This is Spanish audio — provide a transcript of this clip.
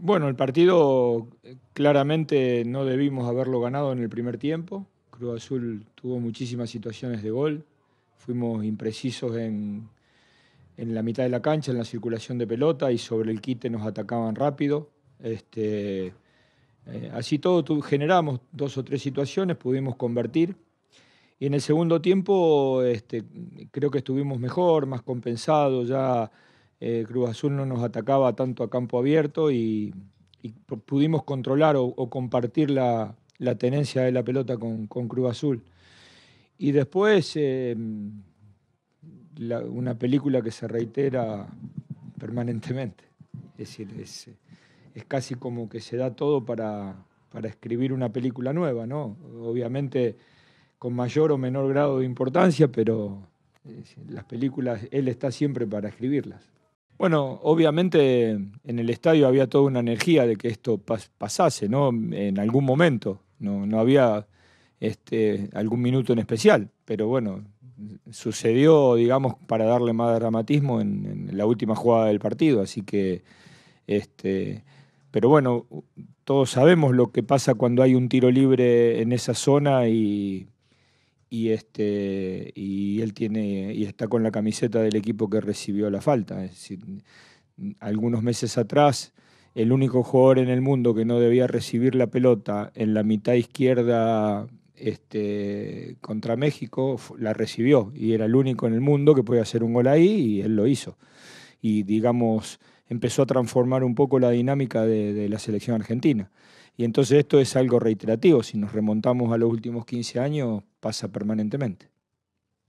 Bueno, el partido eh, claramente no debimos haberlo ganado en el primer tiempo. Cruz Azul tuvo muchísimas situaciones de gol. Fuimos imprecisos en, la mitad de la cancha, en la circulación de pelota y sobre el quite nos atacaban rápido. Este, eh, así todo generamos dos o tres situaciones, pudimos convertir. Y en el segundo tiempo este, creo que estuvimos mejor, más compensados, ya eh, Cruz Azul no nos atacaba tanto a campo abierto y, pudimos controlar o, compartir la, tenencia de la pelota con, Cruz Azul. Y después, em, una película que se reitera permanentemente. Es decir, es, es casi como que se da todo para, para escribir una película nueva, ¿no? Obviamente con mayor o menor grado de importancia, pero eh, las películas él está siempre para escribirlas. Bueno, obviamente en el estadio había toda una energía de que esto pasase, ¿no? En algún momento, no, había este, algún minuto en especial, pero bueno, sucedió, digamos, para darle más dramatismo en, en la última jugada del partido, así que, este, pero bueno, todos sabemos lo que pasa cuando hay un tiro libre en esa zona y y este y él tiene y está con la camiseta del equipo que recibió la falta. algunos meses atrás el único jugador en el mundo que no debía recibir la pelota en la mitad izquierda este, contra México la recibió y era el único en el mundo que podía hacer un gol ahí y él lo hizo. Y digamos empezó a transformar un poco la dinámica de, la selección argentina. Y entonces esto es algo reiterativo, si nos remontamos a los últimos 15 años pasa permanentemente.